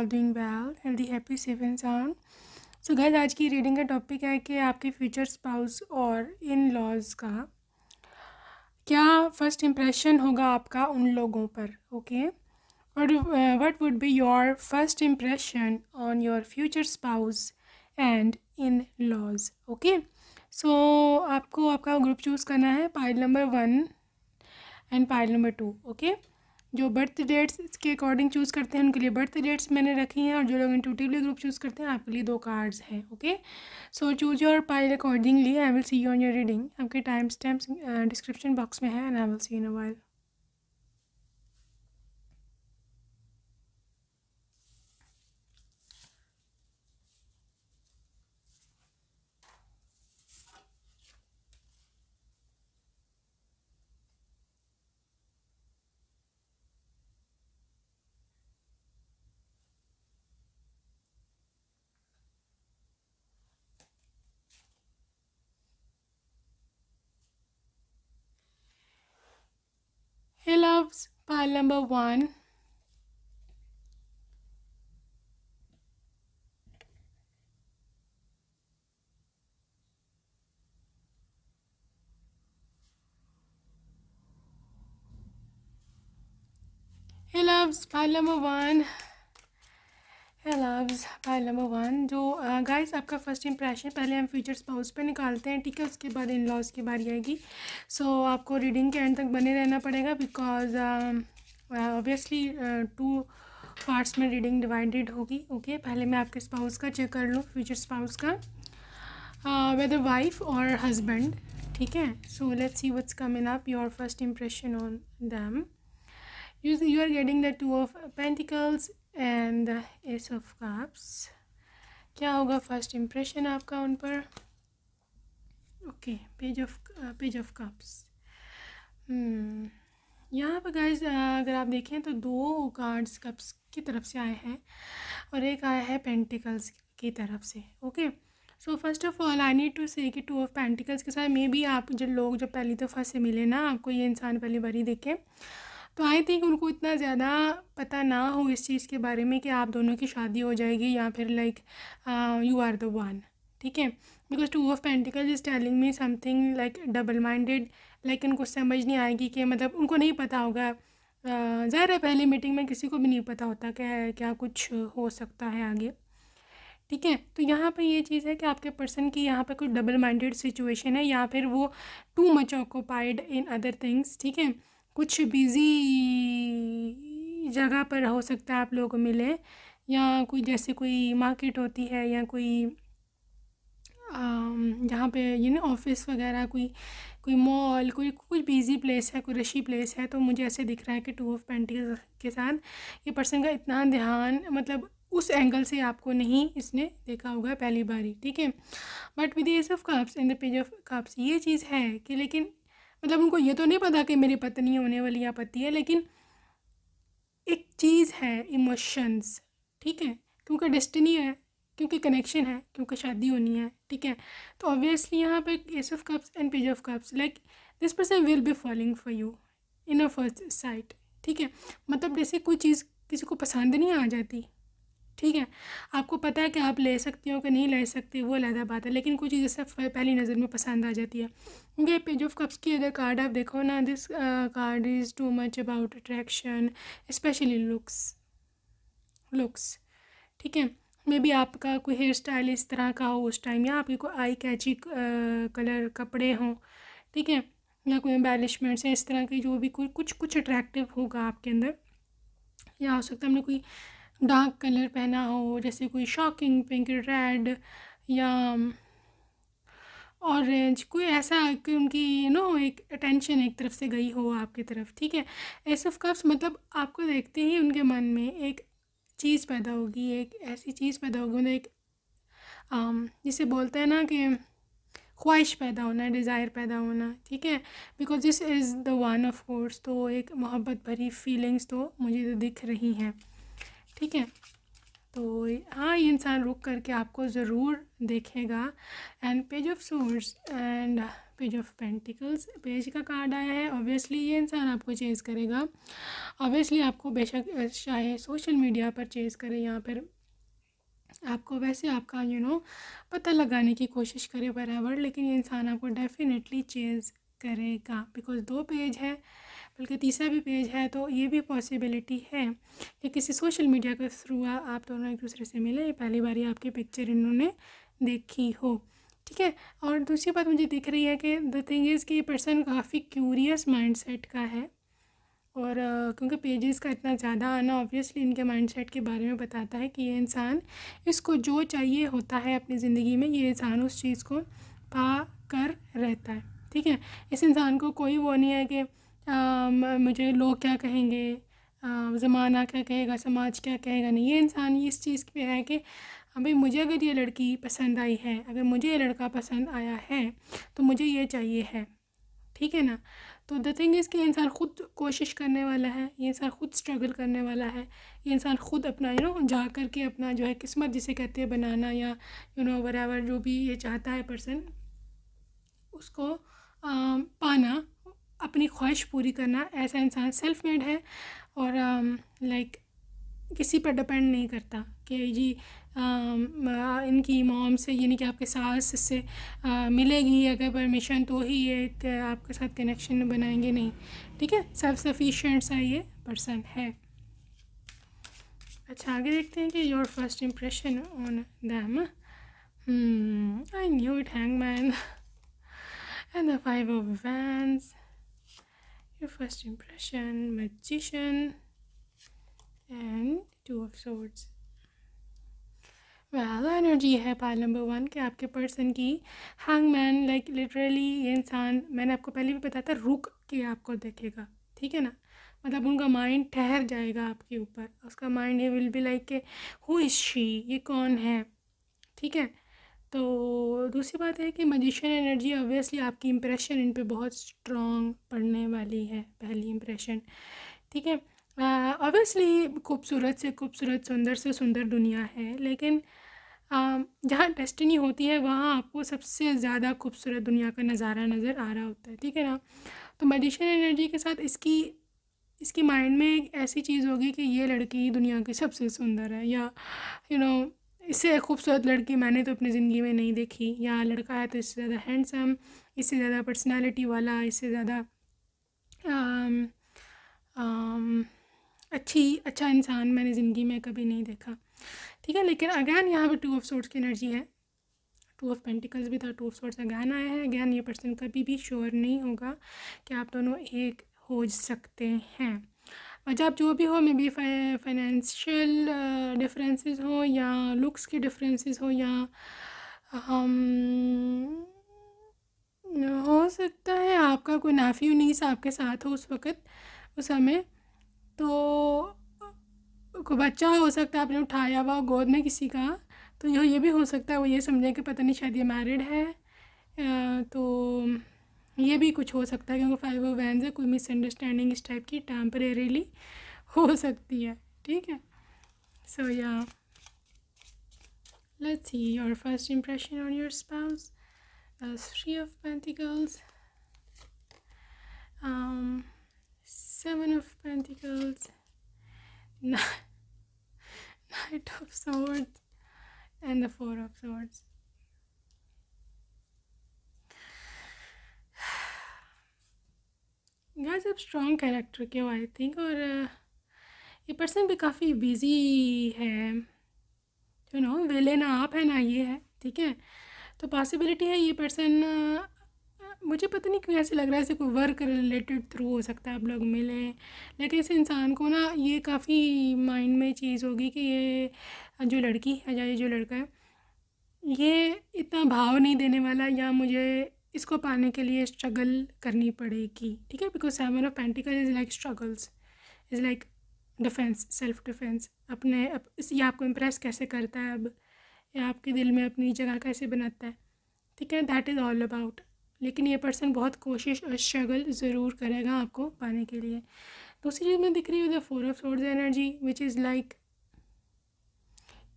All doing well healthy happy safe and sound so guys आज की reading का topic है कि आपके फ्यूचर स्पाउस और इन लॉज का क्या फर्स्ट इम्प्रेशन होगा आपका उन लोगों पर okay what what would be your first impression on your future spouse and in laws okay so आपको आपका ग्रुप चूज़ करना है pile number one and pile number two okay okay? जो बर्थ डेट्स के अकॉर्डिंग चूज़ करते हैं उनके लिए बर्थ डेट्स मैंने रखी हैं और जो लोग इंटूटिवली ग्रुप चूज़ करते हैं आपके लिए दो कार्ड्स हैं okay so choose your pile accordingly I will see you on your reading आपके टाइम स्टैम्प डिस्क्रिप्शन बॉक्स में है and I will see in a while pile number 1 Hey loves, pile number 1 है loves bye number one जो guys uh, आपका first impression पहले हम future spouse पे निकालते हैं ठीक है उसके बाद इन लॉज की बारी आएगी सो so, आपको रीडिंग के एंड तक बने रहना पड़ेगा बिकॉज ऑब्वियसली टू पार्ट्स में रीडिंग डिवाइडेड होगी ओके okay? पहले मैं आपके स्पाउस का चेक कर लूँ फ्यूचर स्पाउस का वेदर वाइफ और हजबेंड ठीक है so let see come coming up your first impression on them you you are getting the two of pentacles and ace of cups क्या होगा फर्स्ट इम्प्रेशन आपका उन पर okay page of page of cups यहाँ पर guys uh, अगर आप देखें तो दो कार्ड्स कप्स की तरफ से आए हैं और एक आया है पेंटिकल्स की तरफ से okay so first of all I need to say कि टू ऑफ पेंटिकल्स के साथ मे बी आप जो लोग जब पहली दफ़ा तो से मिले ना आपको ये इंसान पहली बारी देखें तो आई थिंक उनको इतना ज़्यादा पता ना हो इस चीज़ के बारे में कि आप दोनों की शादी हो जाएगी या फिर like you are the one ठीक है because two of pentacle is telling me something like double minded like उनको समझ नहीं आएगी कि मतलब उनको नहीं पता होगा ज़ाहिर है पहली मीटिंग में किसी को भी नहीं पता होता क्या क्या कुछ हो सकता है आगे ठीक है तो यहाँ पे ये चीज़ है कि आपके पर्सन की यहाँ पे कोई डबल माइंडेड सिचुएशन है या फिर वो too much occupied in other things ठीक है कुछ बिज़ी जगह पर हो सकता है आप लोगों को मिले या कोई जैसे कोई मार्केट होती है या कोई जहाँ पे यू नो ऑफिस वगैरह कोई कोई मॉल कोई कुछ बिजी प्लेस है कोई रशी प्लेस है तो मुझे ऐसे दिख रहा है कि टू ऑफ पेंटी के साथ ये पर्सन का इतना ध्यान मतलब उस एंगल से आपको नहीं इसने देखा होगा पहली बारी ठीक है but with ace of cups in the page of cups ये चीज़ है कि लेकिन मतलब उनको ये तो नहीं पता कि मेरी पत्नी होने वाली या पति है लेकिन एक चीज़ है इमोशंस ठीक है क्योंकि डेस्टिनी है क्योंकि कनेक्शन है क्योंकि शादी होनी है ठीक है तो ऑब्वियसली यहाँ पर ace of cups and page of cups like this person will be following for you in a first sight ठीक है मतलब जैसे कोई चीज़ किसी को पसंद नहीं आ जाती ठीक है आपको पता है कि आप ले सकते हो कि नहीं ले सकते वो अलहदा बात है लेकिन कुछ चीज़ें सब पहली नज़र में पसंद आ जाती है ये पेज ऑफ कप्स की अगर कार्ड आप देखो ना this card is too much about attraction specially looks looks ठीक है मे बी आपका कोई हेयर स्टाइल इस तरह का हो उस टाइम या आपके कोई आई कैची कलर कपड़े हों ठीक है या कोई एम्बेलिशमेंट्स हैं इस तरह के जो भी कोई कुछ कुछ अट्रैक्टिव होगा आपके अंदर या हो सकता है हमने कोई डार्क कलर पहना हो जैसे कोई शॉकिंग पिंक रेड या ऑरेंज um, कोई ऐसा कि उनकी यू नो एक अटेंशन एक तरफ से गई हो आपकी तरफ ठीक है एस ऑफ कप्स मतलब आपको देखते ही उनके मन में एक चीज़ पैदा होगी एक ऐसी चीज़ पैदा होगी मतलब एक um, जिसे बोलते हैं ना कि ख्वाहिश पैदा होना डिज़ायर पैदा होना ठीक है because this is the one of course तो एक मोहब्बत भरी फीलिंग्स तो मुझे तो दिख रही हैं ठीक है तो हाँ ये इंसान रुक करके आपको ज़रूर देखेगा and page of swords and page of pentacles page का कार्ड आया है ऑब्वियसली ये इंसान आपको चेज़ करेगा ऑब्वियसली आपको बेशक चाहे सोशल मीडिया पर चेज़ करे यहाँ पर आपको वैसे आपका यू you नो know, पता लगाने की कोशिश करे बराबर लेकिन ये इंसान आपको डेफिनेटली चेज़ करेगा बिकॉज दो पेज है बल्कि तीसरा भी पेज है तो ये भी पॉसिबिलिटी है कि किसी सोशल मीडिया के थ्रू आप दोनों एक दूसरे से मिले ये पहली बार आपकी पिक्चर इन्होंने देखी हो ठीक है और दूसरी बात मुझे दिख रही है कि द थिंग इज़ कि ये पर्सन काफ़ी क्यूरियस माइंडसेट का है और uh, क्योंकि पेजेस का इतना ज़्यादा आना ऑब्वियसली इनके माइंडसेट के बारे में बताता है कि ये इंसान इसको जो चाहिए होता है अपनी ज़िंदगी में ये इंसान उस चीज़ को पा कर रहता है ठीक है इस इंसान को कोई वो नहीं है कि मुझे लोग क्या कहेंगे ज़माना क्या कहेगा समाज क्या कहेगा नहीं ये इंसान इस चीज़ पे है कि अभी मुझे अगर ये लड़की पसंद आई है अगर मुझे ये लड़का पसंद आया है तो मुझे ये चाहिए है ठीक है ना तो द थिंग इज़ कि इंसान ख़ुद कोशिश करने वाला है ये इंसान ख़ुद स्ट्रगल करने वाला है ये इंसान ख़ुद अपना यू नो जा कर के अपना जो है किस्मत जिसे कहते हैं बनाना या यू नो वरावर जो भी ये चाहता है पर्सन उसको आ, पाना अपनी ख्वाहिश पूरी करना ऐसा इंसान सेल्फ मेड है और लाइक um, किसी पर डिपेंड नहीं करता कि जी um, आ, इनकी मॉम से यानी कि आपके सास से आ, मिलेगी अगर परमिशन तो ही ये आपके साथ कनेक्शन बनाएंगे नहीं ठीक है सेल्फ सफिशेंट सा ये पर्सन है अच्छा आगे देखते हैं कि your first impression on them I knew it hang man and the five of wands your first impression magician and two of swords ज़्यादा एनर्जी है पाल नंबर वन के आपके पर्सन की हंग मैन लाइक लिटरली ये इंसान मैंने आपको पहले भी बताया था रुक के आपको देखेगा ठीक है ना मतलब उनका माइंड ठहर जाएगा आपके ऊपर उसका माइंड ये विल बी लाइक के हु इज़ शी ये कौन है ठीक है तो दूसरी बात है कि मजिशियन एनर्जी ऑब्वियसली आपकी इम्प्रेशन इन पर बहुत स्ट्रॉन्ग पड़ने वाली है पहली इम्प्रेशन ठीक है ऑब्वियसली खूबसूरत से खूबसूरत सुंदर से सुंदर दुनिया है लेकिन जहाँ डेस्टिनी होती है वहाँ आपको सबसे ज़्यादा खूबसूरत दुनिया का नज़ारा नज़र आ रहा होता है ठीक है ना तो मेडिशन एनर्जी के साथ इसकी इसकी माइंड में एक ऐसी चीज़ होगी कि ये लड़की दुनिया की सबसे सुंदर है या यू you नो know, इससे खूबसूरत लड़की मैंने तो अपनी ज़िंदगी में नहीं देखी या लड़का है तो इससे ज़्यादा हैंडसम इससे ज़्यादा पर्सनालिटी वाला इससे ज़्यादा अच्छी अच्छा इंसान मैंने ज़िंदगी में कभी नहीं देखा ठीक है लेकिन अगैन यहाँ पर टू ऑफ सोर्ट्स की एनर्जी है टू ऑफ पेंटिकल्स भी था टू ऑफ सोर्ट्स अगैन आया है अगैन ये पर्सन कभी भी श्योर नहीं होगा कि आप दोनों एक हो सकते हैं अच्छा आप जो भी हो may be financial differences uh, हो या लुक्स के डिफरेंसेस हो या हम हो सकता है आपका कोई नाफी उनीस आपके साथ हो उस वक़्त उस समय तो कोई बच्चा हो सकता है आपने उठाया हुआ गोद में किसी का तो यह ये भी हो सकता है वो ये समझें कि पता नहीं शायद ये मैरिड है तो ये भी कुछ हो सकता है क्योंकि फाइव ऑफ वैन है कोई मिसअंडरस्टैंडिंग इस टाइप की टेम्परेली हो सकती है ठीक है सो या let's see your first impression on your spouse three of pentacles seven of pentacles knight of swords and the four of swords guys अब स्ट्रॉन्ग कैरेक्टर के आई थिंक और uh, ये पर्सन भी काफ़ी बिजी है you know वेले ना आप है ना ये है ठीक है तो पॉसिबिलिटी है ये पर्सन uh, मुझे पता नहीं क्यों ऐसे लग रहा है ऐसे कोई वर्क रिलेटेड थ्रू हो सकता है आप लोग मिलें लेकिन इस इंसान को ना ये काफ़ी माइंड में चीज़ होगी कि ये जो लड़की है या ये जो लड़का है ये इतना भाव नहीं देने वाला या मुझे इसको पाने के लिए स्ट्रगल करनी पड़ेगी ठीक है because seven of pentacle is like struggles is like defense self defense अपने अप, ये आपको इम्प्रेस कैसे करता है अब या आपके दिल में अपनी जगह कैसे बनाता है ठीक है दैट इज़ ऑल अबाउट लेकिन ये पर्सन बहुत कोशिश और स्ट्रगल ज़रूर करेगा आपको पाने के लिए दूसरी चीज़ में दिख रही हूँ the four of swords energy which is like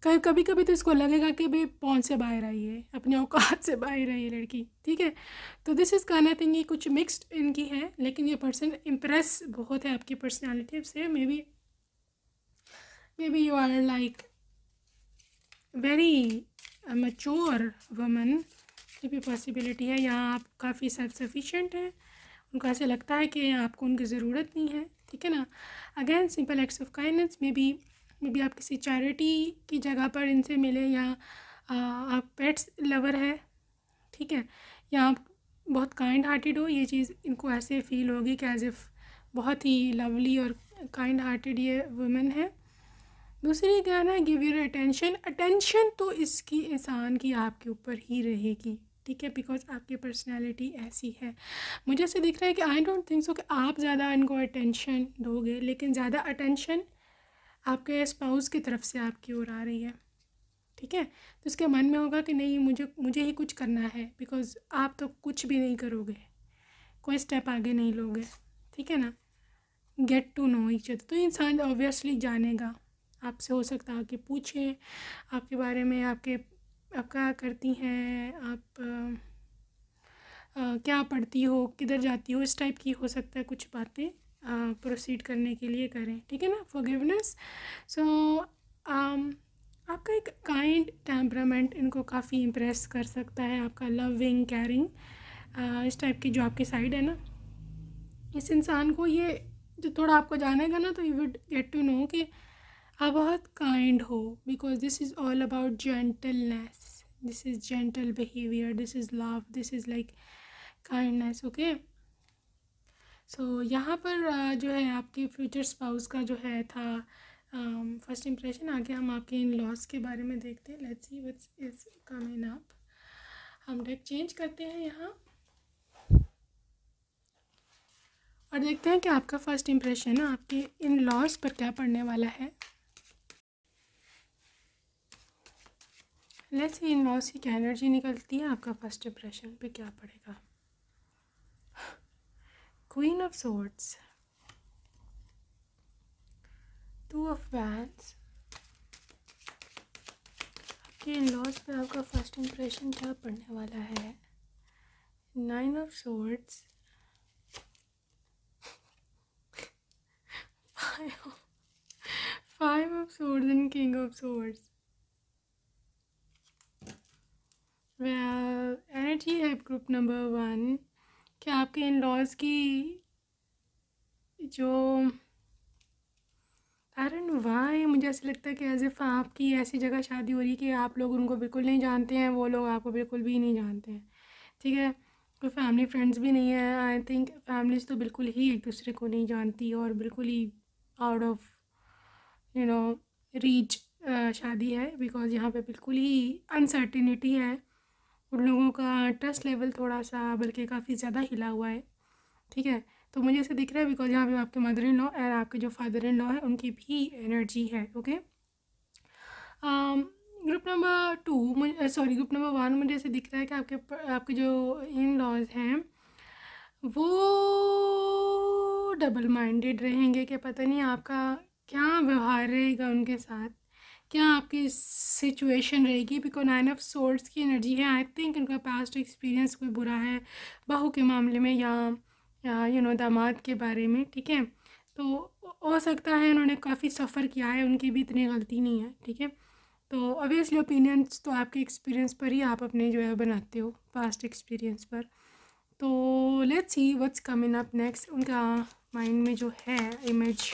कभी कभी कभी तो इसको लगेगा कि भाई पौन से बाहर आई है अपने औकात से बाहर आई है लड़की ठीक है तो दिस इज़ आई थिंक ये कुछ मिक्स्ड इनकी है लेकिन ये पर्सन इम्प्रेस बहुत है आपकी पर्सनैलिटी से may be may be you are like very mature woman की भी पॉसिबिलिटी है यहाँ आप काफ़ी सेल्फ सफिशेंट हैं उनको ऐसे लगता है कि आपको उनकी ज़रूरत नहीं है ठीक है ना again simple acts of kindness may be may be आप किसी चैरिटी की जगह पर इनसे मिले या आ, आप पेट्स लवर है ठीक है या आप बहुत काइंड हार्टेड हो ये चीज़ इनको ऐसे फील होगी कि एज इफ़ बहुत ही लवली और काइंड हार्टेड ये वुमेन है दूसरी क्या ना गिव योर अटेंशन अटेंशन तो इसकी इंसान की आपके ऊपर ही रहेगी ठीक है बिकॉज आपकी पर्सनैलिटी ऐसी है मुझे ऐसे दिख रहा है कि आई डोंट थिंक सो कि आप ज़्यादा इनको अटेंशन दोगे लेकिन ज़्यादा अटेंशन आपके स्पाउस की तरफ से आपकी ओर आ रही है ठीक है तो उसके मन में होगा कि नहीं मुझे मुझे ही कुछ करना है बिकॉज़ आप तो कुछ भी नहीं करोगे कोई स्टेप आगे नहीं लोगे ठीक है ना get to know each other तो इंसान ऑब्वियसली जानेगा आपसे हो सकता है कि पूछे आपके बारे में आपके आप क्या करती हैं आप आ, आ, क्या पढ़ती हो किधर जाती हो इस टाइप की हो सकता है कुछ बातें प्रोसीड uh, करने के लिए करें ठीक है ना फॉरगिवनेस सो um, आपका एक काइंड टेम्परामेंट इनको काफ़ी इम्प्रेस कर सकता है आपका लविंग केयरिंग uh, इस टाइप की जो आपकी साइड है ना इस इंसान को ये जो थोड़ा आपको जानेगा ना तो you would get to know कि आप बहुत काइंड हो because this is all about gentleness this is gentle behaviour this is love this is like kindness okay so so, यहाँ पर जो है आपके फ्यूचर स्पाउस का जो है था फर्स्ट इम्प्रेशन आगे हम आपके इन लॉस के बारे में देखते हैं let's see what's is coming up हम डेक चेंज करते हैं यहाँ और देखते हैं कि आपका फर्स्ट इम्प्रेशन आपके इन लॉस पर क्या पड़ने वाला है लेट्स इन लॉस की क्या एनर्जी निकलती है आपका फर्स्ट इम्प्रेशन पर क्या पड़ेगा Queen of Swords, Two of Wands, आपके लॉस पे आपका फर्स्ट इम्प्रेशन क्या पड़ने वाला है nine of swords five of swords and king of swords energy है ग्रुप नंबर वन क्या आपके इन लॉज की जो कारण वाह मुझे ऐसा लगता है कि एज एफ आपकी ऐसी जगह शादी हो रही है कि आप लोग उनको बिल्कुल नहीं जानते हैं वो लोग आपको बिल्कुल भी नहीं जानते हैं ठीक है कोई फैमिली फ्रेंड्स भी नहीं है आई थिंक फैमिलीज तो बिल्कुल ही एक दूसरे को नहीं जानती और बिल्कुल ही out of you know reach शादी है बिकॉज यहाँ पे बिल्कुल ही अनसर्टिनिटी है उन लोगों का ट्रस्ट लेवल थोड़ा सा बल्कि काफ़ी ज़्यादा हिला हुआ है ठीक है तो मुझे ऐसे दिख रहा है बिकॉज यहाँ पे आपके मदर इन लॉ और आपके जो फादर इन लॉ है उनकी भी एनर्जी है okay group number two sorry group number one मुझे ऐसे दिख रहा है कि आपके आपके जो इन लॉज हैं वो डबल माइंडेड रहेंगे कि पता नहीं आपका क्या व्यवहार रहेगा उनके साथ क्या आपकी सिचुएशन रहेगी बिकॉज नाइन ऑफ सोर्स की एनर्जी है आई थिंक उनका पास्ट एक्सपीरियंस कोई बुरा है बहू के मामले में या यू नो दामाद के बारे में ठीक है तो हो सकता है उन्होंने काफ़ी सफ़र किया है उनकी भी इतनी गलती नहीं है ठीक है तो ओबियसली ओपिनियंस तो आपके एक्सपीरियंस पर ही आप अपने जो है बनाते हो पास्ट एक्सपीरियंस पर तो let's see what's coming up next उनका माइंड में जो है इमेज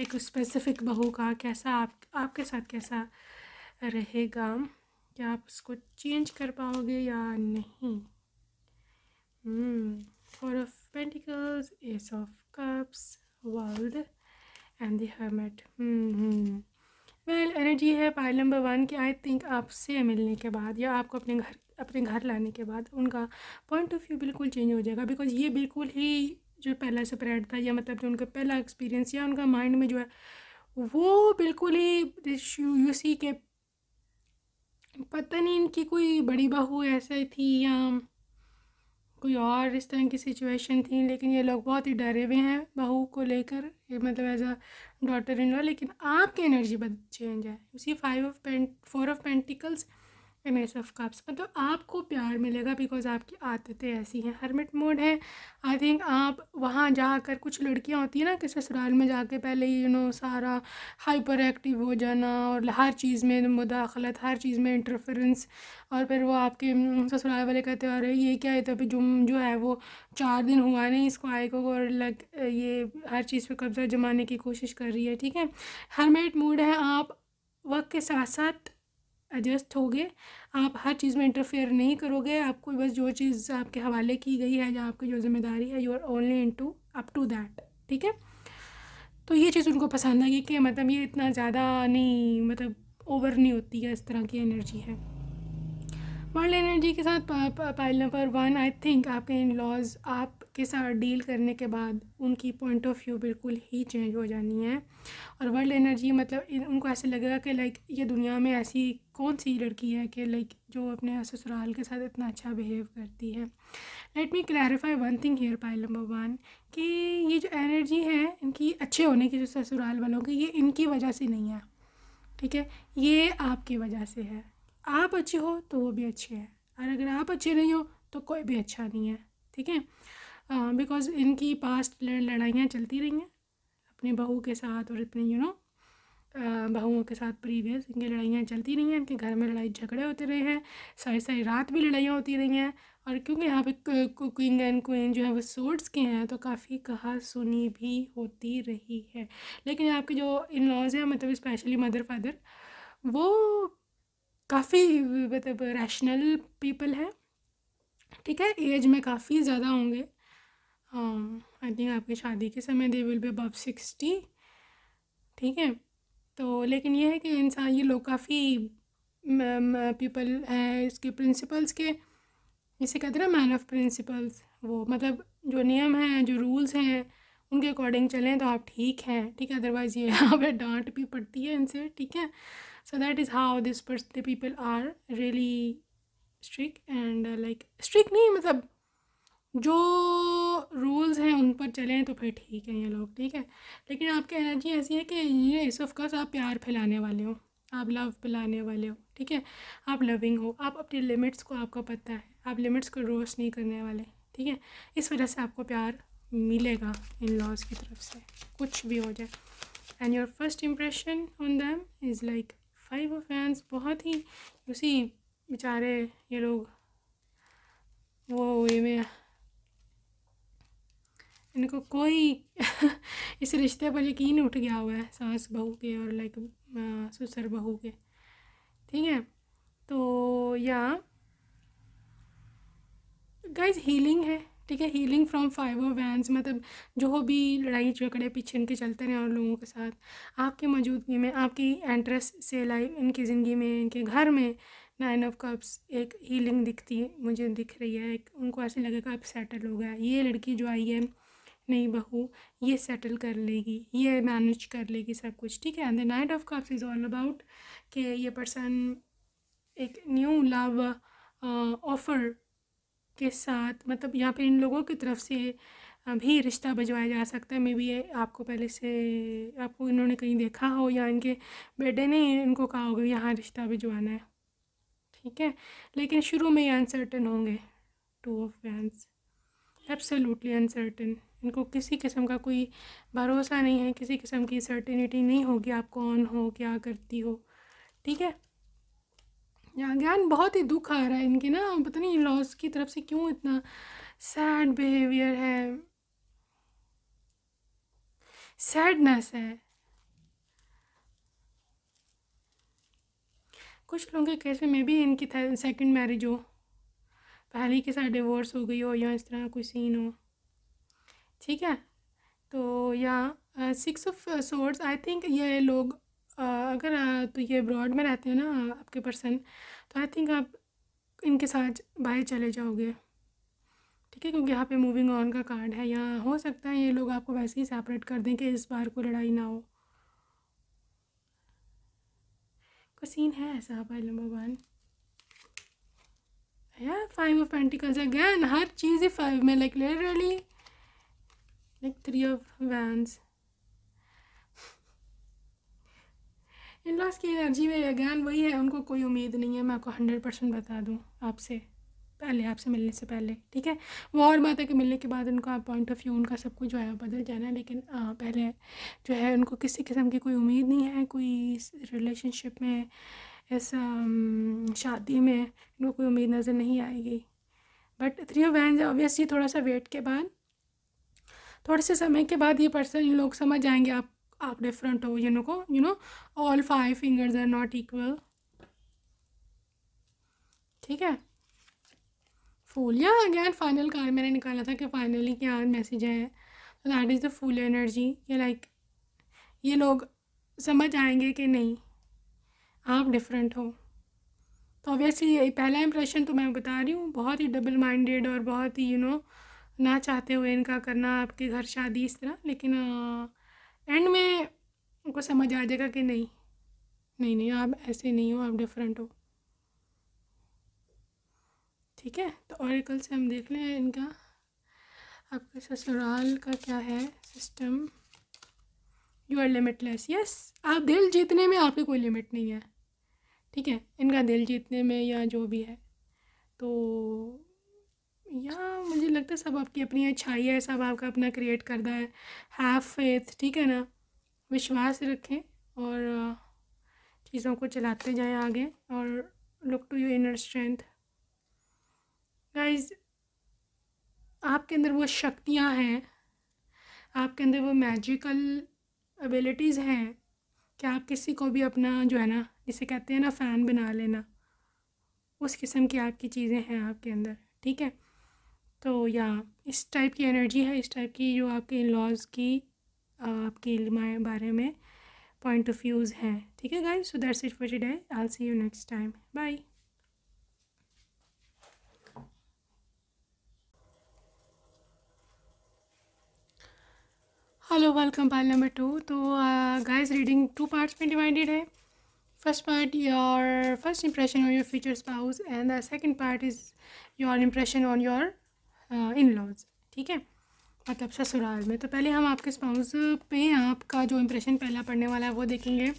एक स्पेसिफिक बहू का कैसा आप आपके साथ कैसा रहेगा क्या आप उसको चेंज कर पाओगे या नहीं four of pentacles ace of cups world and the hermit well energy है पाइल नंबर वन के आई थिंक आपसे मिलने के बाद या आपको अपने घर अपने घर लाने के बाद उनका पॉइंट ऑफ व्यू बिल्कुल चेंज हो जाएगा बिकॉज ये बिल्कुल ही जो पहला स्प्रेड था या मतलब जो उनका पहला एक्सपीरियंस या उनका माइंड में जो है वो बिल्कुल ही यू सी के पता नहीं इनकी कोई बड़ी बहू ऐसे थी या कोई और इस तरह की सिचुएशन थी लेकिन ये लोग बहुत ही डरे हुए हैं बहू को लेकर मतलब as a daughter in law लेकिन आपकी एनर्जी बद चेंज है उसी five of pent four of pentacles ace of cups मतलब आपको प्यार मिलेगा बिकॉज आपकी आदतें ऐसी हैं हरमिट मोड है आई थिंक आप वहाँ जाकर कुछ लड़कियाँ होती हैं ना कि ससुराल में जाके पहले यू नो सारा हाइपर एक्टिव हो जाना और हर चीज़ में मुदाखलत हर चीज़ में इंटरफेरेंस और फिर वो आपके ससुराल वाले कहते हैं अरे ये क्या है तो अभी जुम जो है वो चार दिन हुआ नहीं इसको आए को और लग ये हर चीज़ पर कब्ज़ा जमाने की कोशिश कर रही है ठीक है हरमेट मूड है आप वक्त के साथ साथ एडजस्ट होगे आप हर चीज़ में इंटरफेयर नहीं करोगे आपको बस जो चीज़ आपके हवाले की गई है या आपकी जो जिम्मेदारी है you are only into up to that ठीक है तो ये चीज़ उनको पसंद आई कि मतलब ये इतना ज़्यादा नहीं मतलब ओवर नहीं होती है इस तरह की एनर्जी है वर्ल्ड एनर्जी के साथ pile number one I think आपके इन लॉज आप के साथ डील करने के बाद उनकी पॉइंट ऑफ व्यू बिल्कुल ही चेंज हो जानी है और वर्ल्ड एनर्जी मतलब उनको ऐसे लगेगा कि लाइक ये दुनिया में ऐसी कौन सी लड़की है कि लाइक जो अपने ससुराल के साथ इतना अच्छा बिहेव करती है let me clarify one thing here pile number one कि ये जो एनर्जी है इनकी अच्छे होने की जो ससुराल वालों की ये इनकी वजह से नहीं है ठीक है ये आपकी वजह से है आप अच्छे हो तो वो भी अच्छे हैं और अगर आप अच्छे नहीं हो तो कोई भी अच्छा नहीं है ठीक है बिकॉज हाँ, इनकी पास्ट लड़ाइयाँ चलती रही हैं अपने बहू के साथ और इतने यू नो बहुओं के साथ प्रीवियस इनकी लड़ाइयाँ चलती रही हैं इनके घर में लड़ाई झगड़े होते रहे हैं सारी सारी रात भी लड़ाइयाँ होती रही हैं और क्योंकि यहाँ पे किंग एंड क्वीन जो है वो सोर्ट्स के हैं तो काफ़ी कहा सुनी भी होती रही है लेकिन यहाँ के जो इन लॉज हैं मतलब स्पेशली मदर फादर वो काफ़ी मतलब रैशनल पीपल हैं ठीक है एज में काफ़ी ज़्यादा होंगे आई हाँ, थिंक आपकी शादी के समय they will be above sixty ठीक है तो लेकिन ये है कि इंसान ये लोग काफ़ी पीपल हैं इसके प्रिंसिपल्स के जिसे कहते हैं ना मैन ऑफ प्रिंसिपल्स वो मतलब जो नियम हैं जो रूल्स हैं उनके अकॉर्डिंग चलें तो आप ठीक हैं ठीक है अदरवाइज़ ये पर डांट भी पड़ती है इनसे ठीक है so that is how this पर्स the people are really strict and like strict नहीं मतलब जो रूल्स हैं उन पर चलें तो फिर ठीक है ये लोग ठीक है लेकिन आपकी एनर्जी ऐसी है कि ये इस ऑफकोर्स आप प्यार फैलाने वाले हो आप लव पिलाने वाले हो ठीक है आप लविंग हो आप अपने लिमिट्स को आपको पता है आप लिमिट्स को रोस्ट नहीं करने वाले ठीक है इस वजह से आपको प्यार मिलेगा इन लॉज की तरफ से कुछ भी हो जाए and your first impression on them is like five of फैंस बहुत ही उसी बेचारे ये लोग वो वे में इनको कोई इस रिश्ते पर यकीन उठ गया हुआ है सास बहू के और लाइक ससुर बहू के ठीक है तो या गाइज हीलिंग है ठीक है हीलिंग फ्रॉम फाइवर वैंस मतलब जो भी लड़ाई झगड़े पीछे इनके चलते रहे और लोगों के साथ आपके मौजूदगी में आपकी एंट्रेस से लाइफ इनकी ज़िंदगी में इनके घर में नाइन ऑफ कप्स एक हीलिंग दिखती है मुझे दिख रही है एक उनको ऐसे लगेगा आप सेटल हो गया ये लड़की जो आई है नहीं बहू ये सेटल कर लेगी ये मैनेज कर लेगी सब कुछ ठीक है and the knight of cups is all about कि ये पर्सन एक न्यू लव ऑफ़र के साथ मतलब यहाँ पे इन लोगों की तरफ से uh, भी रिश्ता भिजवाया जा सकता है मे बी ये आपको पहले से आपको इन्होंने कहीं देखा हो या इनके बेटे ने इनको कहा होगा यहाँ रिश्ता भिजवाना है ठीक है लेकिन शुरू में ये अनसर्टन होंगे two of wands absolutely uncertain इनको किसी किस्म का कोई भरोसा नहीं है किसी किस्म की सर्टेनिटी नहीं होगी आप कौन हो क्या करती हो ठीक है यहाँ ज्ञान बहुत ही दुख आ रहा है इनके ना पता नहीं लॉस की तरफ से क्यों इतना सैड बिहेवियर है सैडनेस है कुछ लोगों के केस में मे भी इनकी सेकंड मैरिज हो पहले के साथ डिवोर्स हो गई हो या इस तरह कोई सीन हो ठीक है तो या six of swords I think ये लोग uh, अगर uh, तो ये ब्रॉड में रहते हैं ना आपके पर्सन तो आई थिंक आप इनके साथ बाहर चले जाओगे ठीक है क्योंकि यहाँ पे मूविंग ऑन का कार्ड है या हो सकता है ये लोग आपको वैसे ही सेपरेट कर दें कि इस बार को लड़ाई ना हो कोई सीन है ऐसा भाई नंबर वन है फाइव ऑफ पेंटिकल्स अगैन हर चीज़ ही फाइव में like literally like three of wands in laws की एनर्जी में अगैन वही है उनको कोई उम्मीद नहीं है मैं आपको हंड्रेड परसेंट बता दूँ आपसे पहले आपसे मिलने से पहले ठीक है वो और बात है कि मिलने के बाद उनका पॉइंट ऑफ व्यू उनका सब कुछ जो है बदल जाना है लेकिन आ, हाँ, पहले जो है उनको किसी किस्म की कोई उम्मीद नहीं है कोई रिलेशनशिप में इस शादी में इनको कोई उम्मीद नज़र नहीं आएगी but three of wands obviously थोड़ा सा वेट के बाद थोड़े से समय के बाद ये पर्सन इन लोग समझ जाएंगे आप आप डिफरेंट हो यू को you know all five fingers are not equal ठीक है फूल या अगैन फाइनल कार मैंने निकाला था कि फाइनली क्या मैसेज है that is the fool energy या लाइक ये लोग समझ आएंगे कि नहीं आप डिफरेंट हो तो ऑब्वियसली ये पहला इंप्रेशन तो मैं बता रही हूँ बहुत ही डबल माइंडेड और बहुत ही यू you नो know, ना चाहते हुए इनका करना आपके घर शादी इस तरह लेकिन एंड में उनको समझ आ जाएगा कि नहीं नहीं नहीं आप ऐसे नहीं हो आप डिफरेंट हो ठीक है तो और कल से हम देख लें इनका आपके ससुराल का क्या है system you are limitless yes आप दिल जीतने में आपकी कोई लिमिट नहीं है ठीक है इनका दिल जीतने में या जो भी है तो या मुझे लगता है सब आपकी अपनी अच्छाई है सब आपका अपना क्रिएट करता है हैव फेथ ठीक है ना विश्वास रखें और चीज़ों को चलाते जाएं आगे और look to your inner strength guys आपके अंदर वो शक्तियाँ हैं आपके अंदर वो मैजिकल एबिलिटीज़ हैं कि आप किसी को भी अपना जो है ना जिसे कहते हैं ना फ़ैन बना लेना उस किस्म की आपकी चीज़ें हैं आपके अंदर ठीक है तो या इस टाइप की एनर्जी है इस टाइप की जो आपके इन लॉज की आपके बारे में पॉइंट ऑफ व्यूज़ हैं ठीक है guys so that's it for today I see you next time bye hello welcome pile number two तो गाइस रीडिंग टू पार्ट्स में डिवाइडेड है first part your first impression on your future spouse and the second part is your impression on your uh, in-laws ठीक है मतलब ससुराल में तो पहले हम आपके स्पाउस पे आपका जो इम्प्रेशन पहला पड़ने वाला है वो देखेंगे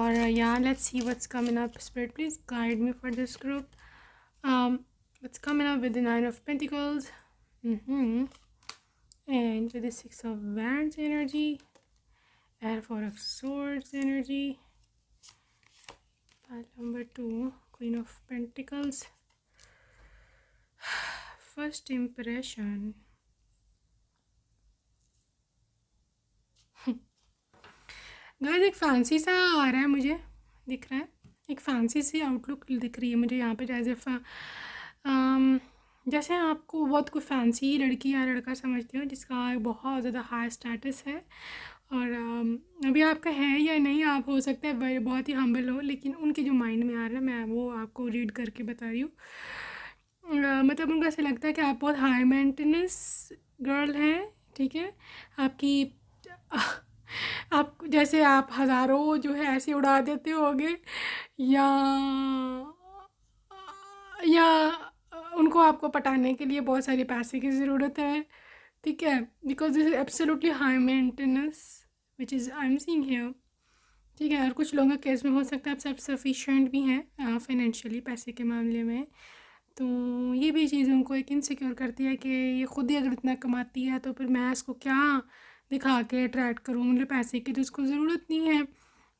और यहाँ let's see what's coming up spirit please guide me for this group what's coming up with nine of pentacles and with six of wands energy and four of swords energy pile number two queen of pentacles first impression guys एक fancy सा आ रहा है मुझे दिख रहा है एक फैंसी सी आउटलुक दिख रही है मुझे यहाँ पे जैसे um, जैसे आपको बहुत कोई फैंसी लड़की या लड़का समझते हो जिसका बहुत ज़्यादा हाई स्टेटस है और अभी आपका है या नहीं आप हो सकता है बहुत ही हम्बल हो लेकिन उनके जो माइंड में आ रहा है मैं वो आपको रीड करके बता रही हूँ मतलब उनको ऐसा लगता है कि आप बहुत हाई मेंटेनेंस गर्ल हैं ठीक है आपकी आप जैसे आप हज़ारों जो है ऐसे उड़ा देते होगे या या उनको आपको पटाने के लिए बहुत सारे पैसे की ज़रूरत है ठीक है because this is absolutely high maintenance which is I am seeing here ठीक है और कुछ लोगों के केस में हो सकता है आप सब सफिशेंट भी हैं फाइनेंशियली पैसे के मामले में तो ये भी चीज़ उनको एक इनसिक्योर करती है कि ये खुद ही अगर इतना कमाती है तो फिर मैं इसको क्या दिखा के अट्रैक्ट करूँ मतलब पैसे की तो उसको ज़रूरत नहीं है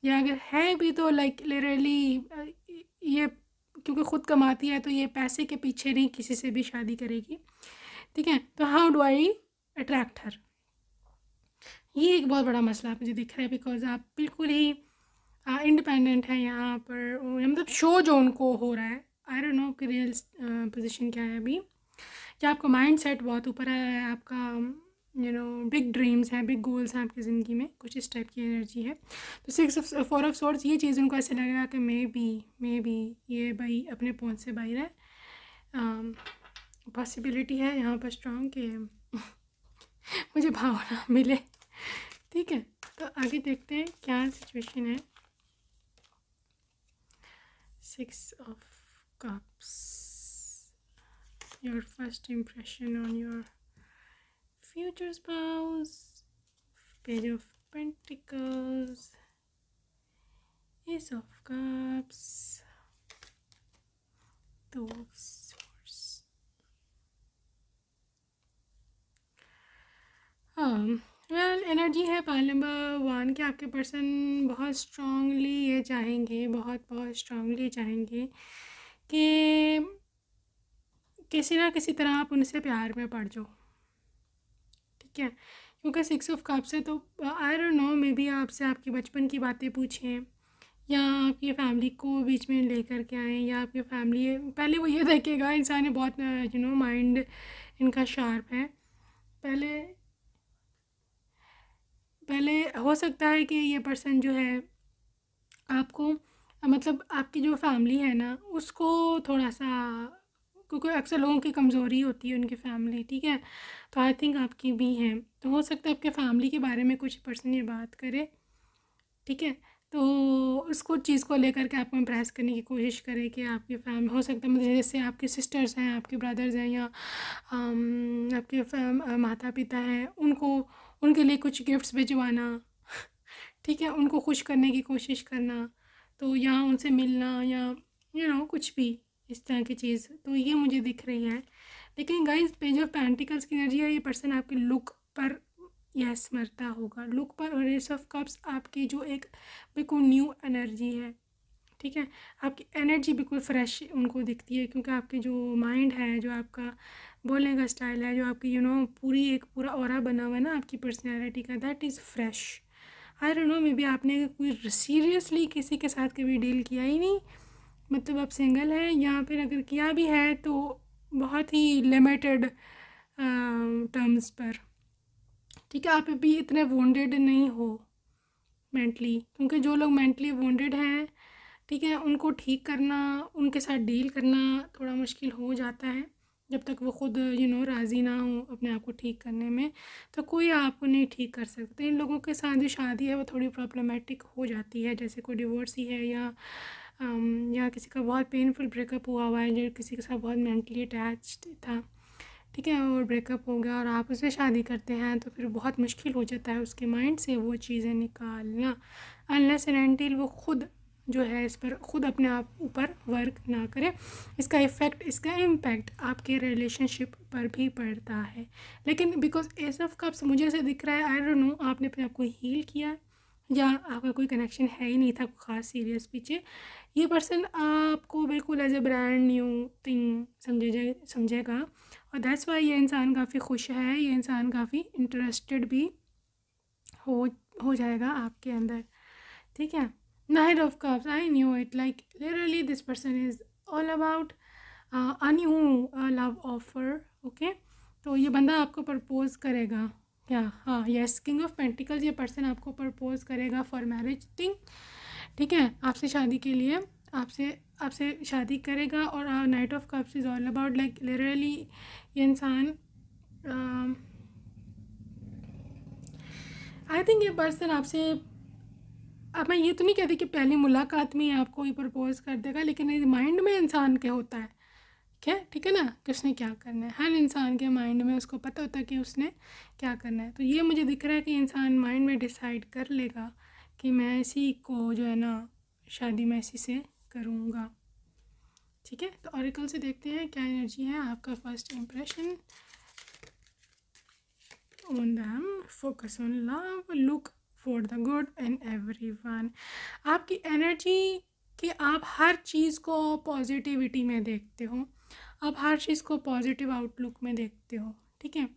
या अगर है भी तो लाइक लिटरली ये क्योंकि ख़ुद कमाती है तो ये पैसे के पीछे नहीं किसी से भी शादी करेगी ठीक है तो how do I attract her ये एक बहुत बड़ा मसला आप मुझे दिख रहा है बिकॉज आप बिल्कुल ही इंडिपेंडेंट हैं यहाँ पर मतलब शो जो उनको हो रहा है आई डोंट नो कि रियल पोजीशन क्या है अभी क्या आपका माइंड सेट बहुत ऊपर है आपका यू नो बिग ड्रीम्स हैं बिग गोल्स हैं आपकी ज़िंदगी में कुछ इस टाइप की एनर्जी है तो six of four of swords ये चीज़ उनको ऐसे लगेगा कि मे बी मे बी ये भाई अपने पहुँच से बाहर है पॉसिबिलिटी um, है यहाँ पर स्ट्रॉन्ग कि मुझे भावना मिले ठीक है तो आगे देखते हैं क्या सिचुएशन है six of cups your first impression on your future spouse, page of pentacles, ace of cups, two well हाँ, एनर्जी है पाल नंबर वन के आपके पर्सन बहुत स्ट्रांगली ये चाहेंगे बहुत बहुत स्ट्रांगली चाहेंगे कि किसी ना किसी तरह आप उनसे प्यार में पड़ जाओ ठीक है क्योंकि सिक्स ऑफ कप से तो I don't know maybe आपसे आपकी बचपन की बातें पूछें या आपकी फैमिली को बीच में लेकर के आएँ या आपकी फैमिली पहले वो ये देखेगा इंसान बहुत यू नो माइंड इनका शार्प है पहले पहले हो सकता है कि ये पर्सन जो है आपको मतलब आपकी जो फैमिली है ना उसको थोड़ा सा क्योंकि अक्सर लोगों की कमज़ोरी होती है उनकी फैमिली ठीक है तो आई थिंक आपकी भी है तो हो सकता है आपके फैमिली के बारे में कुछ पर्सन ये बात करे ठीक है तो उसको चीज़ को लेकर के आपको इम्प्रेस करने की कोशिश करें कि आपकी फैमिली हो सकता है मतलब जैसे आपके सिस्टर्स हैं आपके ब्रदर्स हैं या आपके माता पिता हैं उनको उनके लिए कुछ गिफ्ट्स भिजवाना ठीक है उनको खुश करने की कोशिश करना तो या उनसे मिलना या यू नो कुछ भी इस तरह की चीज़ तो ये मुझे दिख रही है लेकिन गाइस पेज ऑफ पैंटिकल्स की एनर्जी है ये पर्सन आपके लुक पर यस मरता होगा लुक पर और रेस ऑफ कप्स आपकी जो एक बिल्कुल न्यू एनर्जी है ठीक है आपकी एनर्जी बिल्कुल फ्रेश उनको दिखती है क्योंकि आपके जो माइंड है जो आपका बोलने का स्टाइल है जो आपकी यू you नो know, पूरी एक पूरा और बना हुआ है ना आपकी पर्सनैलिटी का that is fresh I don't know maybe आपने कोई सीरियसली किसी के साथ कभी डील किया ही नहीं मतलब आप सिंगल हैं या फिर अगर किया भी है तो बहुत ही लिमिटेड टर्म्स पर ठीक है आप भी इतने वॉन्डेड नहीं हो मेंटली क्योंकि जो लोग मेंटली वॉन्डेड हैं ठीक है उनको ठीक करना उनके साथ डील करना थोड़ा मुश्किल हो जाता है जब तक वो ख़ुद यू नो राज़ी ना हो अपने आप को ठीक करने में तो कोई आपको नहीं ठीक कर सकता इन लोगों के साथ जो शादी है वो थोड़ी प्रॉब्लमेटिक हो जाती है जैसे कोई डिवोर्स ही है या um, या किसी का बहुत पेनफुल ब्रेकअप हुआ हुआ है जो किसी के साथ बहुत मेंटली अटैच्ड था ठीक है और ब्रेकअप हो गया और आप उससे शादी करते हैं तो फिर बहुत मुश्किल हो जाता है उसके माइंड से वो चीज़ें निकालना अनलेस एंटील वो ख़ुद जो है इस पर ख़ुद अपने आप ऊपर वर्क ना करें इसका इफ़ेक्ट इसका इम्पैक्ट आपके रिलेशनशिप पर भी पड़ता है लेकिन बिकॉज एसफ कप्स मुझे ऐसे दिख रहा है आई डोंट नो आपने अपने आप को हील किया या आपका कोई कनेक्शन है ही नहीं था कोई ख़ास सीरियस पीछे ये पर्सन आपको बिल्कुल as a brand new thing समझे समझेगा और दैट्स वाई ये इंसान काफ़ी खुश है ये इंसान काफ़ी इंटरेस्टेड भी हो हो जाएगा आपके अंदर ठीक है Knight of Cups, I knew it. Like, literally, this person is all about a new love offer okay तो ये बंदा आपको प्रपोज करेगा क्या हाँ यस किंग ऑफ पेंटिकल्स ये पर्सन आपको प्रपोज करेगा फॉर मैरिज थिंग ठीक है आपसे शादी के लिए आपसे आपसे शादी करेगा और knight of cups is all about like literally ये इंसान आई um, थिंक ये पर्सन आपसे अब मैं ये तो नहीं कहती कि पहली मुलाकात में ही आपको ही प्रपोज कर देगा लेकिन माइंड में इंसान के होता है ठीक है ठीक है ना कि उसने क्या करना है हर इंसान के माइंड में उसको पता होता है कि उसने क्या करना है तो ये मुझे दिख रहा है कि इंसान माइंड में डिसाइड कर लेगा कि मैं इसी को जो है ना शादी मैं इसी से करूँगा ठीक है तो ऑरिकल से देखते हैं क्या एनर्जी है आपका first impression on them focus on love look for the good in everyone आपकी एनर्जी कि आप हर चीज़ को पॉजिटिविटी में देखते हो आप हर चीज़ को पॉजिटिव आउटलुक में देखते हो ठीक है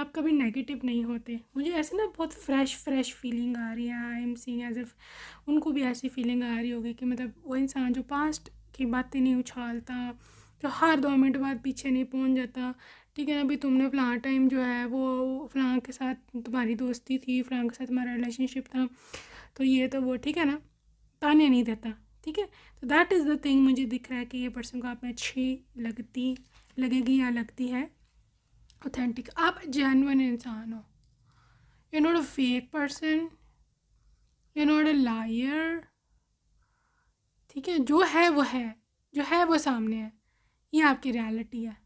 आप कभी नेगेटिव नहीं होते मुझे ऐसे ना बहुत फ्रेश फ्रेश फीलिंग आ रही है I am seeing as if उनको भी ऐसी फीलिंग आ रही होगी कि मतलब वो इंसान जो पास्ट की बातें नहीं उछालता जो हर दो मिनट बाद पीछे नहीं पहुंच जाता ठीक है अभी तुमने फ़लाँ टाइम जो है वो फ़लाँ के साथ तुम्हारी दोस्ती थी फ़लाँ के साथ तुम्हारा रिलेशनशिप था तो ये तो वो ठीक है ना ताने नहीं देता ठीक है तो दैट इज़ द थिंग मुझे दिख रहा है कि ये पर्सन को आप में अच्छी लगती लगेगी या लगती है ऑथेंटिक आप जेनवन इंसान हो you not a fake person you not a liar ठीक है जो है वो है जो है वो सामने है ये आपकी रियलिटी है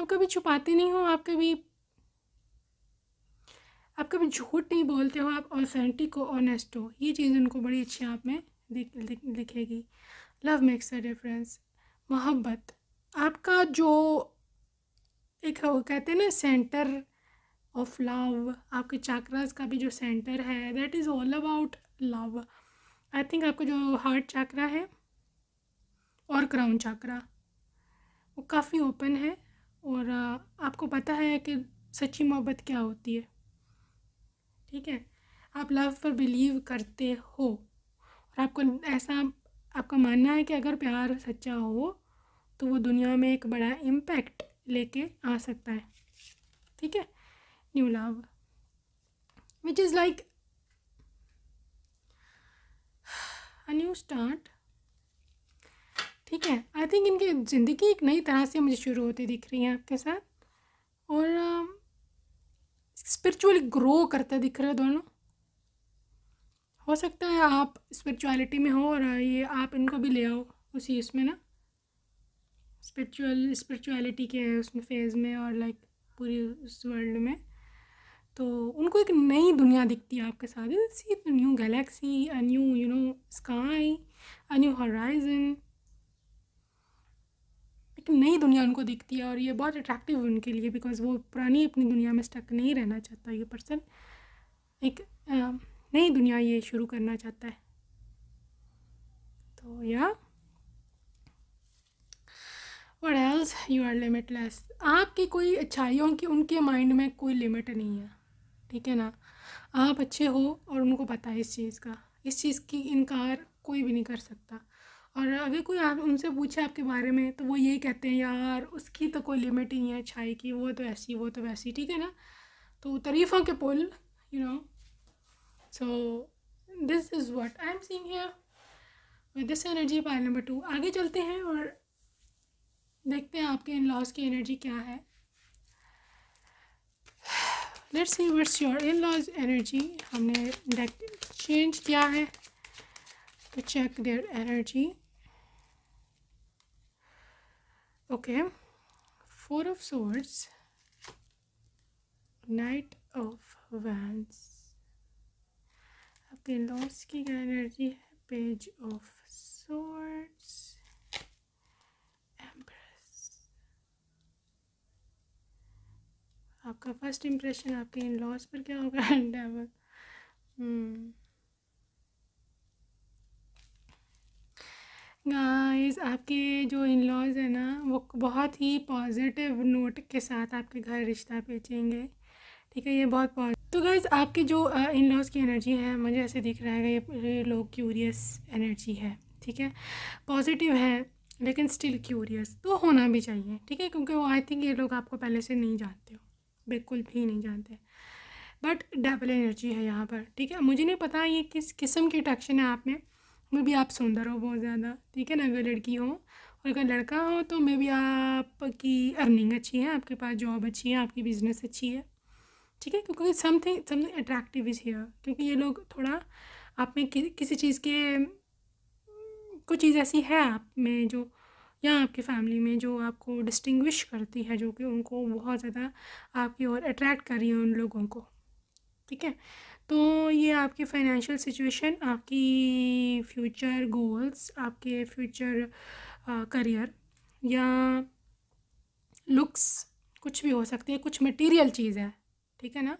आप कभी छुपाते नहीं हो आप कभी आप कभी झूठ नहीं बोलते हो आप ऑथेंटिक हो ऑनेस्ट हो ये चीज़ उनको बड़ी अच्छी आप में दिख, दिखेगी लव मेक्स अ डिफरेंस मोहब्बत आपका जो एक वो कहते हैं ना सेंटर ऑफ लव आपके चाक्रास का भी जो सेंटर है that is all about love I think आपका जो हार्ट चाक्रा है और क्राउन चाक्रा वो काफ़ी ओपन है और आपको पता है कि सच्ची मोहब्बत क्या होती है ठीक है आप लव पर बिलीव करते हो और आपको ऐसा आपका मानना है कि अगर प्यार सच्चा हो तो वो दुनिया में एक बड़ा इम्पैक्ट लेके आ सकता है ठीक है new love which is like a new start ठीक है आई थिंक इनकी ज़िंदगी एक नई तरह से मुझे शुरू होती दिख रही है आपके साथ और स्पिरिचुअली ग्रो करते दिख रहे हो दोनों हो सकता है आप स्पिरिचुअलिटी में हो और uh, ये आप इनको भी ले आओ उसी इसमें ना स्पिरिचुअल स्पिरिचुअलिटी के उसमें फेज़ में और लाइक पूरी उस वर्ल्ड में तो उनको एक नई दुनिया दिखती है आपके साथ new galaxy a new you know sky a new horizon एक नई दुनिया उनको दिखती है और ये बहुत अट्रैक्टिव है उनके लिए बिकॉज वो पुरानी अपनी दुनिया में स्टक नहीं रहना चाहता ये पर्सन एक नई दुनिया ये शुरू करना चाहता है तो या what else you are limitless आपकी कोई अच्छाइयों की उनके माइंड में कोई लिमिट नहीं है ठीक है ना आप अच्छे हो और उनको पता है इस चीज़ का इस चीज़ की इनकार कोई भी नहीं कर सकता और अगर कोई आप उनसे पूछे आपके बारे में तो वो यही कहते हैं यार उसकी तो कोई लिमिट ही नहीं है अच्छाई की वो तो ऐसी वो तो वैसी ठीक है ना तो तारीफ़ों के पुल you know so this is what I am seeing with this energy pile number two आगे चलते हैं और देखते हैं आपके इन लॉज की एनर्जी क्या है let's see what's your in laws energy हमने डेक चेंज किया है चेक तो check energy okay four of swords knight of wands आपके लॉस की क्या एनर्जी है पेज ऑफ सोर्ड्स एम्प्रेस आपका फर्स्ट इम्प्रेशन आपके इन लॉस पर क्या होगा एंड डेवल गाइस आपके जो इन लॉज़ है ना वो बहुत ही पॉजिटिव नोट के साथ आपके घर रिश्ता बेचेंगे ठीक है ये बहुत पॉजिटिव तो गाइस आपके जो इन लॉज़ की एनर्जी है मुझे ऐसे दिख रहा है ये लोग क्यूरियस एनर्जी है ठीक है पॉजिटिव है लेकिन स्टिल क्यूरियस तो होना भी चाहिए ठीक है क्योंकि वो आई थिंक ये लोग आपको पहले से नहीं जानते हो बिल्कुल भी नहीं जानते बट डबल एनर्जी है यहाँ पर ठीक है मुझे नहीं पता ये किस किस्म की अट्रैक्शन है आप में मे भी आप सुंदर हो बहुत ज़्यादा ठीक है ना अगर लड़की हो और अगर लड़का हो तो मे भी आपकी अर्निंग अच्छी है आपके पास जॉब अच्छी है आपकी बिजनेस अच्छी है ठीक है क्योंकि something something attractive is here क्योंकि ये लोग थोड़ा आप में कि, किसी चीज़ के कुछ चीज़ ऐसी है आप में जो या आपकी फैमिली में जो आपको डिस्टिंग्विश करती है जो कि उनको बहुत ज़्यादा आपकी ओर अट्रैक्ट कर रही है उन लोगों को ठीक है तो ये आपकी फ़ाइनेंशियल सिचुएशन आपकी फ्यूचर गोल्स आपके फ्यूचर करियर या लुक्स कुछ भी हो सकती है कुछ मटेरियल चीज़ है ठीक है ना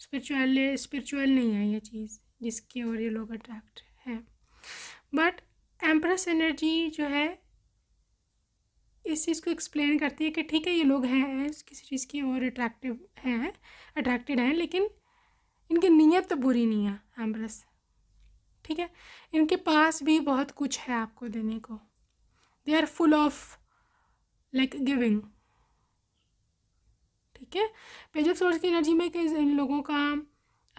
स्पिरिचुअल स्पिरिचुअल नहीं है ये चीज़ जिसकी और ये लोग अट्रैक्ट हैं बट एम्प्रेस एनर्जी जो है इस चीज़ को एक्सप्लेन करती है कि ठीक है ये लोग हैं किसी चीज़ की और अट्रैक्टिव हैं अट्रैक्टेड हैं लेकिन इनकी नीयत तो बुरी नहीं है एम्ब्रेस ठीक है इनके पास भी बहुत कुछ है आपको देने को they are full of like giving ठीक है पेज ऑफ सोर्स की एनर्जी में इन लोगों का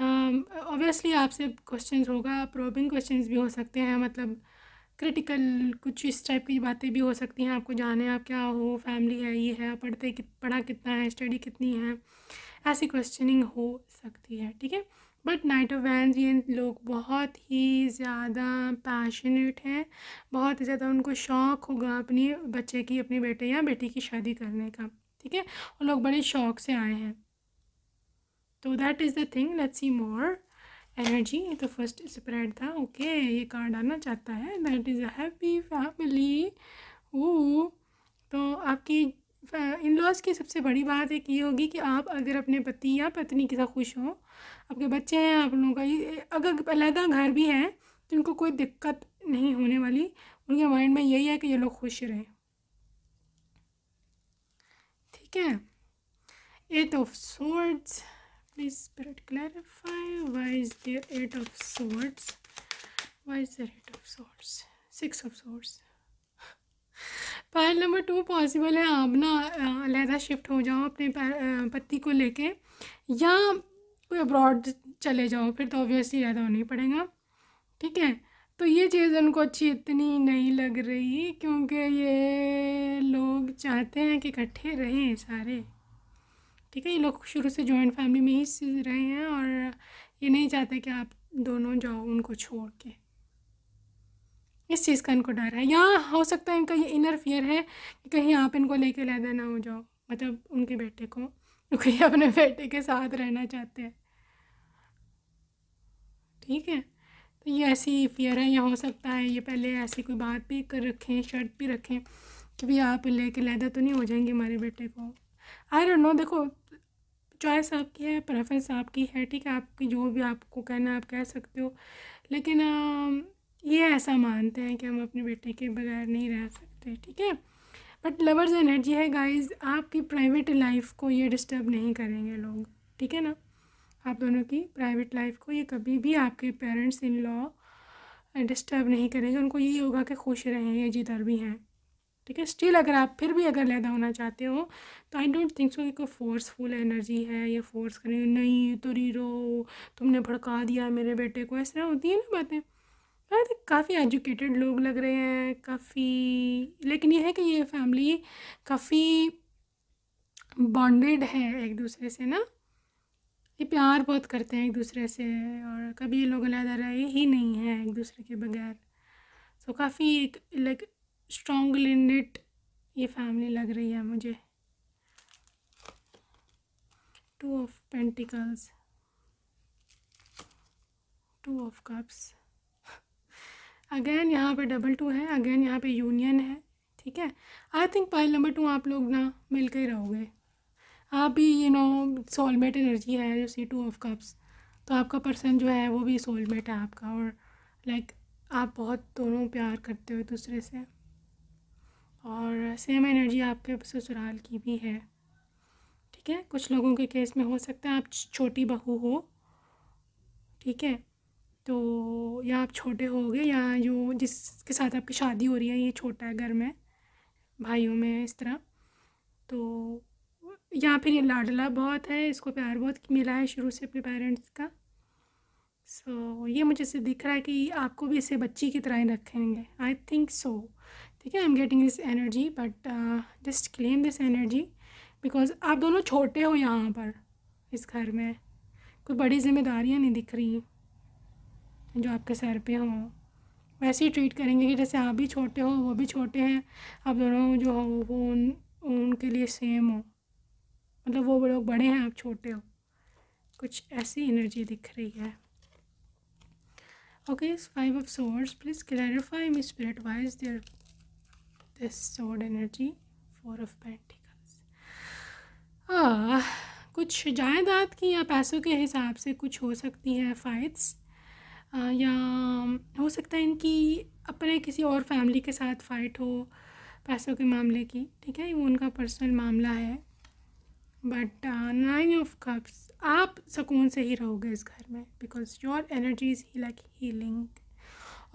ऑब्वियसली um, आपसे क्वेश्चन होगा प्रोबिंग क्वेश्चन भी हो सकते हैं मतलब क्रिटिकल कुछ इस टाइप की बातें भी हो सकती हैं आपको जाने आप क्या हो फैमिली है ये है पढ़ते कि, पढ़ा कितना है स्टडी कितनी है ऐसी क्वेश्चनिंग हो सकती है ठीक है बट ऑफ वैन ये लोग बहुत ही ज़्यादा पैशनेट हैं बहुत ही ज़्यादा उनको शौक़ होगा अपनी बच्चे की अपने बेटे या बेटी की शादी करने का ठीक है और लोग बड़े शौक़ से आए हैं तो that is the thing let see more energy ये तो फर्स्ट स्प्रेड था ओके ये कार्ड आना चाहता है that is a happy family ओ तो आपकी इन लॉज की सबसे बड़ी बात एक ये होगी कि आप अगर अपने पति या पत्नी के साथ खुश हो आपके बच्चे हैं आप लोगों का अगर अलहदा घर भी है तो इनको कोई दिक्कत नहीं होने वाली उनके माइंड में यही है कि ये लोग खुश रहें ठीक है eight of swords please spirit clarify why is there eight of swords why is there eight of swords six of swords pile number two possible है आप ना अलहदा शिफ्ट हो जाओ अपने पति को लेके या कोई अब्रॉड चले जाओ फिर तो ऑब्वियसली अलहदा होना ही पड़ेगा ठीक है तो ये चीज़ उनको अच्छी इतनी नहीं लग रही क्योंकि ये लोग चाहते हैं कि इकट्ठे रहें सारे ठीक है ये लोग शुरू से जॉइंट फैमिली में ही रहे हैं और ये नहीं चाहते कि आप दोनों जाओ उनको छोड़ के इस चीज़ का इनको डर है या हो सकता है इनका ये इनर फियर है कि कहीं आप इनको लेके लैदा ना हो जाओ मतलब उनके बेटे को क्योंकि तो अपने बेटे के साथ रहना चाहते हैं ठीक है तो ये ऐसी फियर है या हो सकता है ये पहले ऐसी कोई बात भी कर रखें शर्त भी रखें कि भी आप ले कर लैदा तो नहीं हो जाएंगे हमारे बेटे को आई डोंट नो देखो चॉइस आपकी है प्रेफरेंस आपकी है ठीक है आपकी जो भी आपको कहना आप कह सकते हो लेकिन आ, um, ये ऐसा मानते हैं कि हम अपने बेटे के बगैर नहीं रह सकते ठीक है बट लवर्स एनर्जी है गाइस आपकी प्राइवेट लाइफ को ये डिस्टर्ब नहीं करेंगे लोग ठीक है ना आप दोनों की प्राइवेट लाइफ को ये कभी भी आपके पेरेंट्स इन लॉ डिस्टर्ब नहीं करेंगे उनको यही होगा कि खुश रहें जिधर भी हैं ठीक है स्टिल अगर आप फिर भी अगर लहदा होना चाहते हो तो आई डोंट थिंक सो कि कोई फोर्सफुल एनर्जी है या फोर्स करेंगे नहीं तुरी रो तुमने भड़का दिया मेरे बेटे को ऐसा होती है ना बातें आई काफ़ी एजुकेटेड लोग लग रहे हैं काफ़ी लेकिन यह है कि ये फैमिली काफ़ी बॉन्डेड है एक दूसरे से ना ये प्यार बहुत करते हैं एक दूसरे से और कभी ये लोग अलहदा रहे ही नहीं है एक दूसरे के बगैर सो so, काफ़ी एक लाइक स्ट्रॉन्ग लिंडेड ये फैमिली लग रही है मुझे two of pentacles two of cups again यहाँ पे डबल टू है अगेन यहाँ पे यूनियन है ठीक है I think pile number two आप लोग ना मिल के ही रहोगे आप भी यू नो सोलमेट एनर्जी है जो सी टू ऑफ कप्स तो आपका पर्सन जो है वो भी सोलमेट है आपका और लाइक like, आप बहुत दोनों प्यार करते हो दूसरे से और सेम एनर्जी आपके ससुराल की भी है ठीक है कुछ लोगों के केस में हो सकता है आप छोटी बहू हो ठीक है तो या आप छोटे हो गए या जो जिसके साथ आपकी शादी हो रही है ये छोटा है घर में भाइयों में इस तरह तो या फिर ये लाडला बहुत है इसको प्यार बहुत मिला है शुरू से अपने पेरेंट्स का सो so, ये मुझे से दिख रहा है कि आपको भी इसे बच्ची की तरह ही रखेंगे आई थिंक सो ठीक है I am getting this energy but just claim this energy because आप दोनों छोटे हो यहाँ पर इस घर में कोई बड़ी जिम्मेदारियाँ नहीं दिख रही जो आपके सर पे हों वैसे ही ट्रीट करेंगे कि जैसे आप भी छोटे हो वो भी छोटे हैं आप दोनों जो हो वो उन उनके लिए सेम हो मतलब वो लोग बड़े हैं आप छोटे हो कुछ ऐसी एनर्जी दिख रही है okay five of swords please clarify me me why is why this there energy four of four of ah, कुछ जायदाद की या पैसों के हिसाब से कुछ हो सकती हैं फ़ाइट्स या हो सकता है इनकी अपने किसी और फैमिली के साथ फ़ाइट हो पैसों के मामले की ठीक है वो उनका पर्सनल मामला है बट नाइन ऑफ कप्स आप सुकून से ही रहोगे इस घर में बिकॉज योर एनर्जी इज़ ही लाइक हीलिंग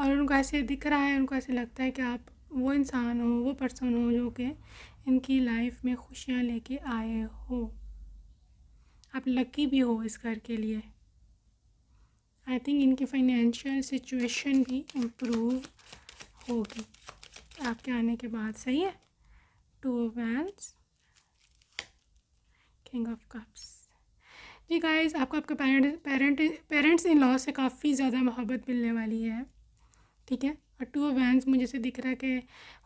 और उनको ऐसे दिख रहा है उनको ऐसे लगता है कि आप वो इंसान हो वो पर्सन हो जो कि इनकी लाइफ में खुशियाँ लेके आए हो आप लकी भी हो इस घर के लिए आई थिंक इनकी फाइनेंशियल सिचुएशन भी इम्प्रूव होगी आपके आने के बाद सही है टू वैंस किंग ऑफ कप्स जी गाइस आपको आपके parent parent parents in law से काफ़ी ज़्यादा मोहब्बत मिलने वाली है ठीक है और टू वैंस मुझे से दिख रहा है कि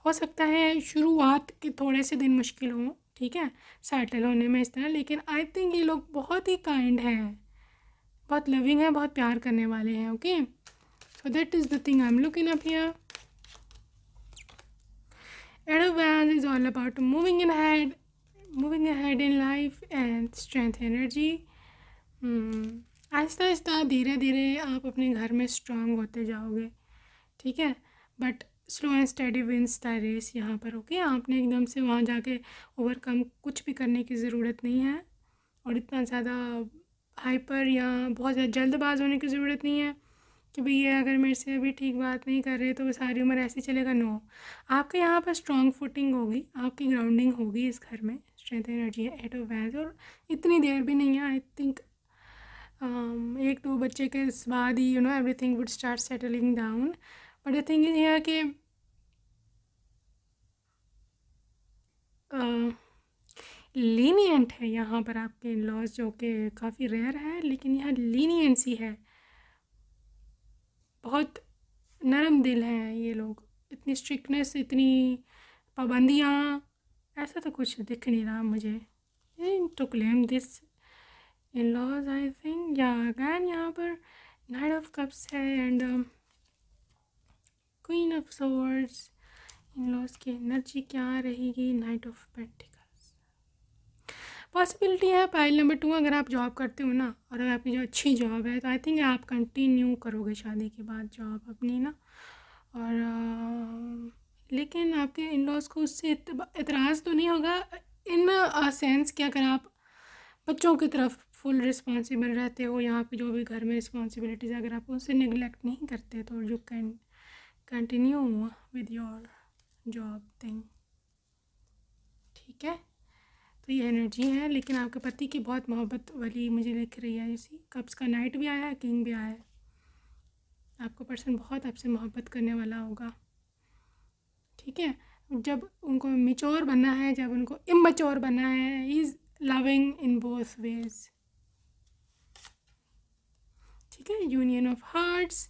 हो सकता है शुरुआत के थोड़े से दिन मुश्किल हों ठीक है सेटल होने में इस तरह लेकिन आई थिंक ये लोग बहुत ही काइंड हैं बहुत लविंग है बहुत प्यार करने वाले हैं okay so that is the thing I am looking up here is all about moving in head moving head in life and strength energy आहिस्ता आहिस्ता धीरे धीरे आप अपने घर में स्ट्रांग होते जाओगे ठीक है but slow and steady wins the race यहाँ पर ओके आपने एकदम से वहाँ जाके ओवरकम कुछ भी करने की ज़रूरत नहीं है और इतना ज़्यादा हाइपर या बहुत ज़्यादा जल्दबाज होने की ज़रूरत नहीं है कि भैया अगर मेरे से अभी ठीक बात नहीं कर रहे तो वो सारी उम्र ऐसे चलेगा नो आपके यहाँ पर स्ट्रॉन्ग फुटिंग होगी आपकी ग्राउंडिंग होगी इस घर में स्ट्रेंथ एनर्जी है एट ऑफ वैंस और इतनी देर भी नहीं है आई थिंक um, एक दो बच्चे के बाद ही you know everything would start settling down but I think ये है कि uh, लीनियंट है यहाँ पर आपके इन लॉज जो कि काफ़ी रेयर है लेकिन यहाँ लीनियंसी है बहुत नरम दिल हैं ये लोग इतनी स्ट्रिकनेस इतनी पाबंदियाँ ऐसा तो कुछ दिख नहीं रहा मुझे to claim this in laws I think या अगैन यहाँ पर नाइट ऑफ कप्स है and queen of swords in laws की एनर्जी क्या रहेगी नाइट ऑफ पेंटिक पॉसिबिलिटी है पाइल नंबर टू अगर आप जॉब करते हो ना और अगर आपकी जो अच्छी जॉब है तो आई थिंक आप कंटिन्यू करोगे शादी के बाद जॉब अपनी ना और आ, लेकिन आपके इन लॉज को उससे इतराज़ तो नहीं होगा इन सेंस कि अगर आप बच्चों की तरफ फुल रिस्पॉन्सिबल रहते हो या पे जो भी घर में रिस्पॉन्सिबिलिटीज़ अगर आप उसे निगलेक्ट नहीं करते तो you can continue with your job thing ठीक है तो ये एनर्जी है लेकिन आपके पति की बहुत मोहब्बत वाली मुझे लिख रही है इसी कप्स का नाइट भी आया है किंग भी आया है आपका पर्सन बहुत आपसे मोहब्बत करने वाला होगा ठीक है जब उनको मिच्योर बनना है जब उनको इमेच्योर बनना है is loving in both ways ठीक है यूनियन ऑफ हार्ट्स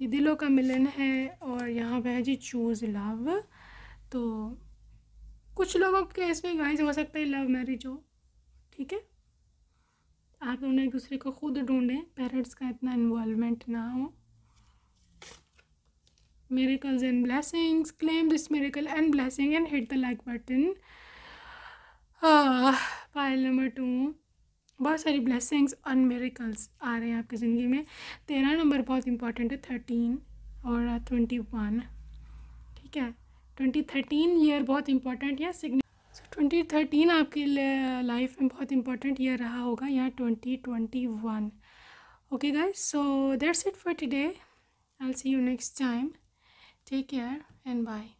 ये दिलों का मिलन है और यहाँ पर है जी चूज़ लव तो कुछ लोगों के इसमें गाइज हो सकता है लव मैरिज हो ठीक है आप दोनों एक दूसरे को खुद ढूंढें पेरेंट्स का इतना इन्वॉल्वमेंट ना हो miracles and blessings claim this miracle and blessing and hit the like button pile number two बहुत सारी ब्लैसिंग्स और मेरेकल्स आ रहे हैं आपकी ज़िंदगी में तेरह नंबर बहुत इंपॉर्टेंट है थर्टीन और ट्वेंटी वन ठीक है ट्वेंटी थर्टीन ईयर बहुत इंपॉर्टेंट या सिग्नि ट्वेंटी थर्टीन आपके लाइफ में बहुत इंपॉर्टेंट ईयर रहा होगा या twenty twenty one okay guys so that's it for today I see you next time take care and bye